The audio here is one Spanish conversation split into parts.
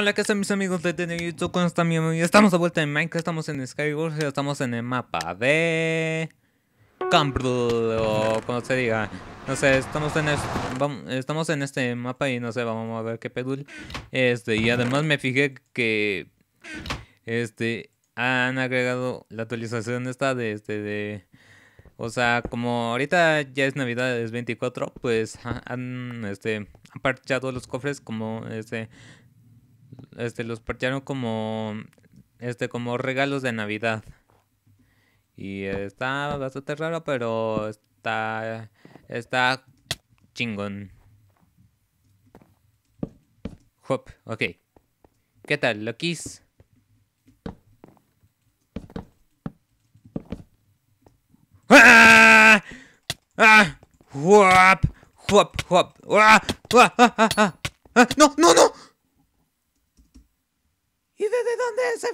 Hola, ¿qué tal mis amigos de YouTube? ¿Cómo están mi Estamos de vuelta en Minecraft, estamos en Y estamos en el mapa de... Campbell, o como se diga. No sé, estamos en, este, estamos en este mapa y no sé, vamos a ver qué pedul. Este, y además me fijé que... Este, han agregado la actualización esta de este de... O sea, como ahorita ya es Navidad, es 24, pues han este, han parchado los cofres como este este, los parchearon como, este, como regalos de Navidad. Y está bastante raro, pero está, está chingón. Hop, ok. ¿Qué tal, Lokis? ¡Ah! ¡Ah! ¡Hop! ¡Hop! ¡Hop! ¡Ah! ¡Ah! ¡Ah! ¡Ah!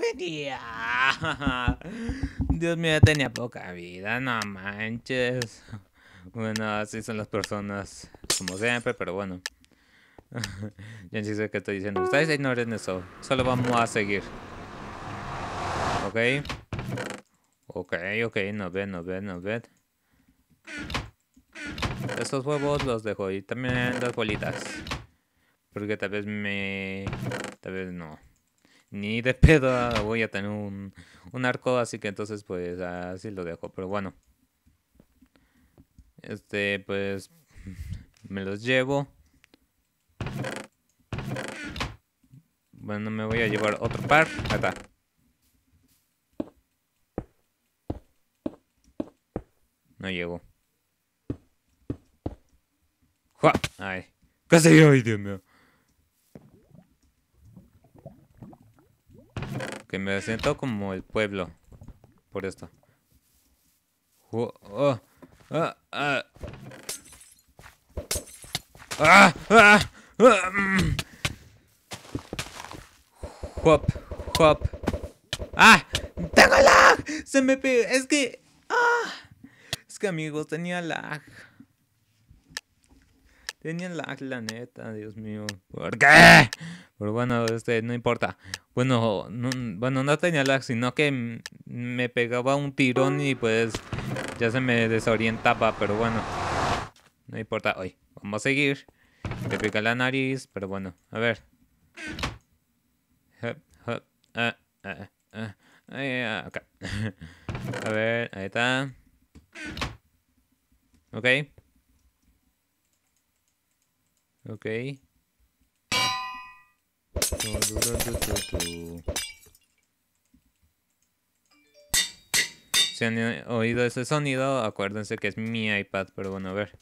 Dios mío, tenía poca vida, no manches. Bueno, así son las personas, como siempre, pero bueno. Yo no sé qué estoy diciendo. Ustedes ignoren eso. Solo vamos a seguir. Ok. Ok, ok, no ven no ve, no ve. Esos huevos los dejo y también las bolitas. Porque tal vez me... Tal vez no ni de pedo ah, voy a tener un, un arco, así que entonces pues así lo dejo. Pero bueno, este pues me los llevo. Bueno, me voy a llevar otro par. está. No llego. ¡Jua! ¡Ay! ¡Casi! ¡Ay, Dios mío! Que me siento como el pueblo. Por esto. Oh, ah, ah. Ah, mm. ah, ¡Tengo lag! Se me pegó. Es que. Es que amigos, tenía lag. Tenía lag, la neta, Dios mío. ¿Por qué? Pero bueno, este, no importa. Bueno, no, bueno, no tenía lag, sino que me pegaba un tirón y pues ya se me desorientaba, pero bueno. No importa. Hoy, vamos a seguir. Me pica la nariz, pero bueno, a ver. A ver, ahí está. Ok. Ok. Si han oído ese sonido, acuérdense que es mi iPad, pero bueno, a ver.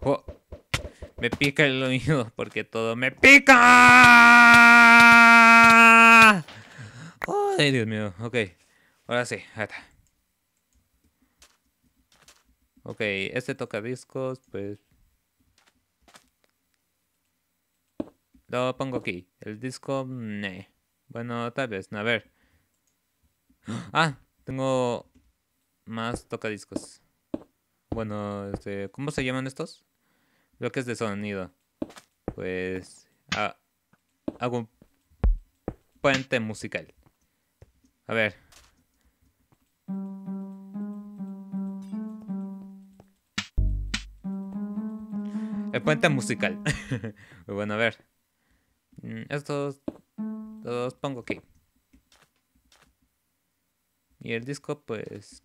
Oh, me pica el oído porque todo me pica. ay, Dios mío. Ok. Ahora sí, está. Ok, este toca discos, pues Lo pongo aquí. El disco, ne. Mm, eh. Bueno, tal vez, a ver. Ah, tengo más tocadiscos. Bueno, este, ¿cómo se llaman estos? Bloques de sonido. Pues ah, hago un puente musical. A ver. El puente musical. bueno, a ver. Mm, estos los pongo aquí. Y el disco, pues.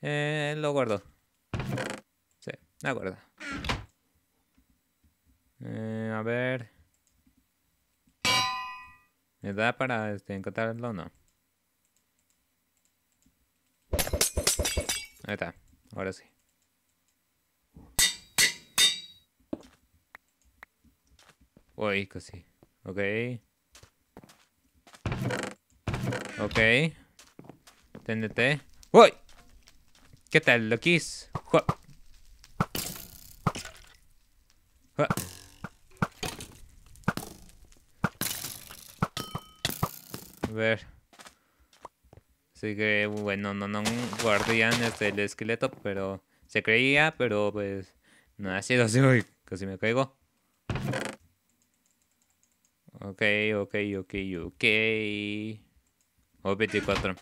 Eh, lo guardo. Sí, la guardo. Eh, a ver. ¿Me da para este, encontrarlo o no? Ahí está, ahora sí. Uy, casi. Ok. Ok. Téndete. ¡Uy! ¿Qué tal, loquis? ¡Jua! ¡Jua! ver. Así que, bueno, no, no, este el esqueleto, pero se creía, pero pues no ha sido así. Uy, casi me caigo. Ok, ok, ok, ok. O 24.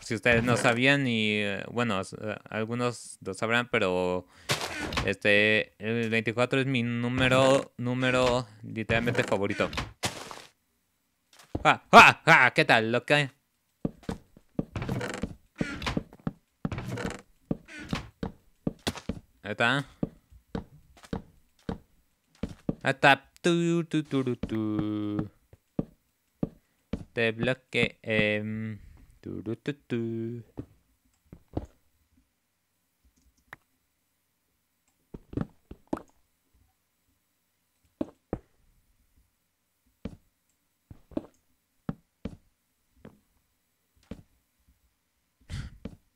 Si ustedes no sabían y eh, bueno, eh, algunos lo sabrán, pero este el 24 es mi número número literalmente favorito. ¡Ah, ja, ah, ja! Ah, ¿Qué tal? ¿Lo Ahí está. Ahí está. Tu, tu, tu, tu, De bloque M. Em. Tu, tu, tu,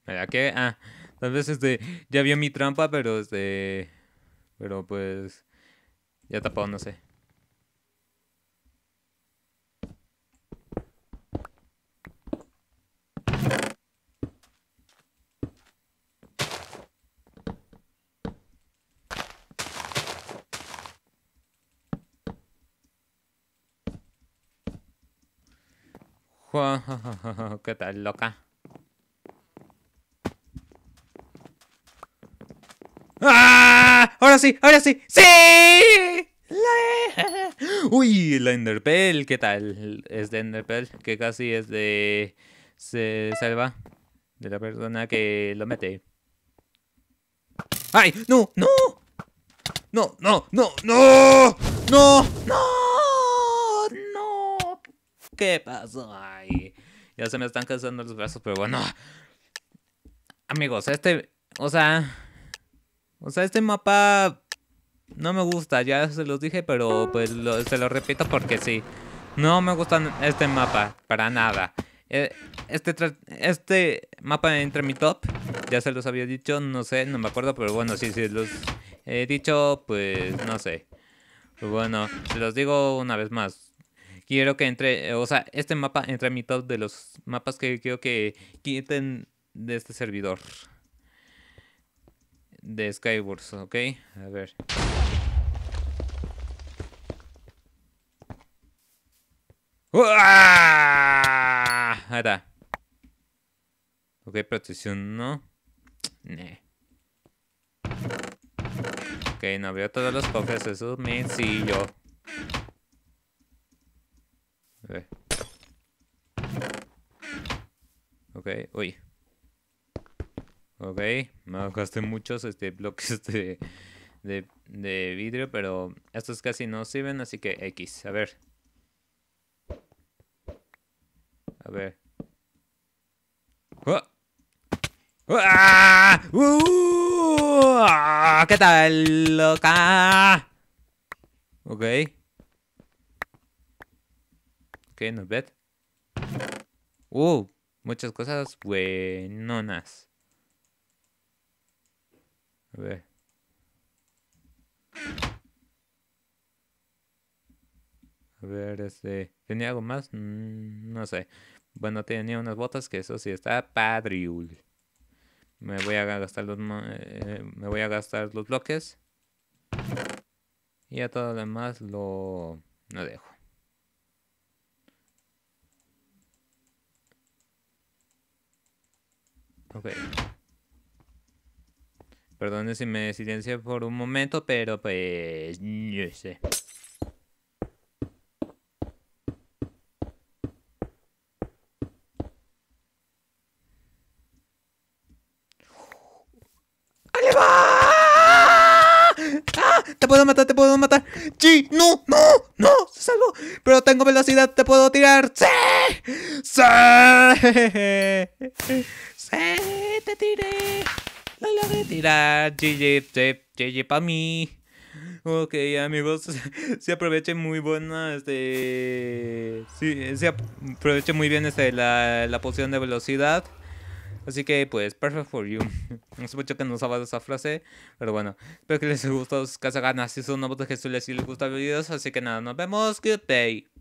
¿Verdad que? Ah, tal vez este, ya vio mi trampa, pero este, pero pues, ya tapado, no sé. ¿Qué tal, loca? ¡Ah! ¡Ahora sí! ¡Ahora sí! ¡Sí! E. Uy, la Enderpell, ¿qué tal? Es de Enderpell, que casi es de... Se salva de la persona que lo mete. ¡Ay! ¡No! ¡No! ¡No! ¡No! ¡No! ¡No! ¡No! ¡No! ¿Qué pasó ahí? Ya se me están cansando los brazos, pero bueno. Amigos, este, o sea, o sea, este mapa no me gusta, ya se los dije, pero pues se lo repito porque sí. No me gusta este mapa, para nada. Eh, este, este mapa entre mi top, ya se los había dicho, no sé, no me acuerdo, pero bueno, sí, sí, los he dicho, pues no sé. Bueno, se los digo una vez más quiero que entre, eh, o sea, este mapa entre a mi top de los mapas que quiero que quiten de este servidor. De Skywars, ¿ok? A ver. Ah, Ahí está. Ok, protección no. Nah. Ok, no veo todos los pokés, eso es yo. Ok, uy. Ok, me gasté muchos este, bloques de, vidrio, pero estos casi no sirven, así que X. A ver. A ver. ¡Oh! ¡Ah! ¡Uh! ¿Qué tal, loca? Ok. Ok, no bad. Uh, Muchas cosas buenonas. A ver. A ver, este. ¿Tenía algo más? Mm, no sé. Bueno, tenía unas botas que eso sí está padriul. Me voy a gastar los eh, me voy a gastar los bloques. Y a todo lo demás lo, lo dejo. Perdón si me silencio por un momento, pero pues... Yo sé. ¡Ah! ¡Ah! te puedo matar, te puedo matar. ¡Sí! ¡No! ¡No! ¡No! ¡Se salvó! Pero tengo velocidad, te puedo tirar. ¡Sí! ¡Sí! ¡Te tiré! ¡La tirar! GG, GG para mí. Ok, amigos, se aprovechen muy buena, este... Sí, se aproveche muy bien este, la, la posición de velocidad. Así que, pues, perfect for you. No sé mucho que no sabas esa frase, pero bueno. Espero que les haya gustado sus ganas, Si son nuevos de Jesús, si les gusta el video, así que nada, nos vemos. Good day